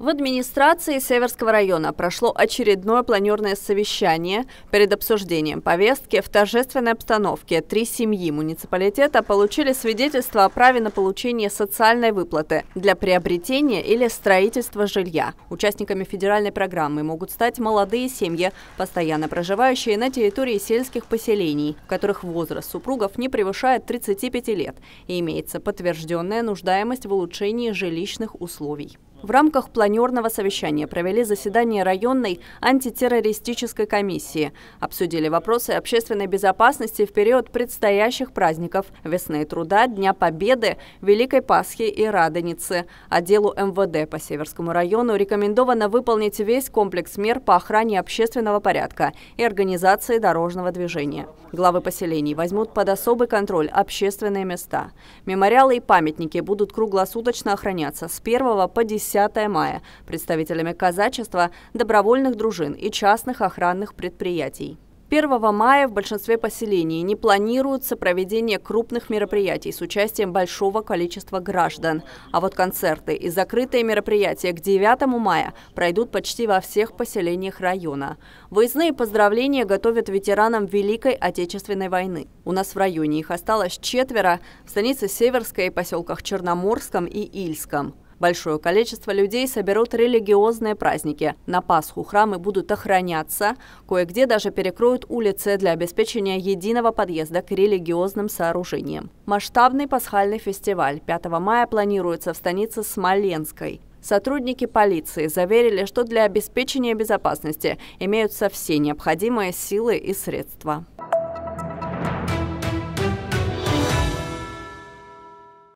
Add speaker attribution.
Speaker 1: В администрации Северского района прошло очередное планерное совещание. Перед обсуждением повестки в торжественной обстановке три семьи муниципалитета получили свидетельство о праве на получение социальной выплаты для приобретения или строительства жилья. Участниками федеральной программы могут стать молодые семьи, постоянно проживающие на территории сельских поселений, в которых возраст супругов не превышает 35 лет и имеется подтвержденная нуждаемость в улучшении жилищных условий. В рамках планерного совещания провели заседание районной антитеррористической комиссии. Обсудили вопросы общественной безопасности в период предстоящих праздников весны труда, Дня Победы, Великой Пасхи и Радоницы. Отделу МВД по Северскому району рекомендовано выполнить весь комплекс мер по охране общественного порядка и организации дорожного движения. Главы поселений возьмут под особый контроль общественные места. Мемориалы и памятники будут круглосуточно охраняться с 1 по 10 10 мая представителями казачества, добровольных дружин и частных охранных предприятий. 1 мая в большинстве поселений не планируется проведение крупных мероприятий с участием большого количества граждан. А вот концерты и закрытые мероприятия к 9 мая пройдут почти во всех поселениях района. Выездные поздравления готовят ветеранам Великой Отечественной войны. У нас в районе их осталось четверо в станице Северской, поселках Черноморском и Ильском. Большое количество людей соберут религиозные праздники. На Пасху храмы будут охраняться, кое-где даже перекроют улицы для обеспечения единого подъезда к религиозным сооружениям. Масштабный пасхальный фестиваль 5 мая планируется в станице Смоленской. Сотрудники полиции заверили, что для обеспечения безопасности имеются все необходимые силы и средства.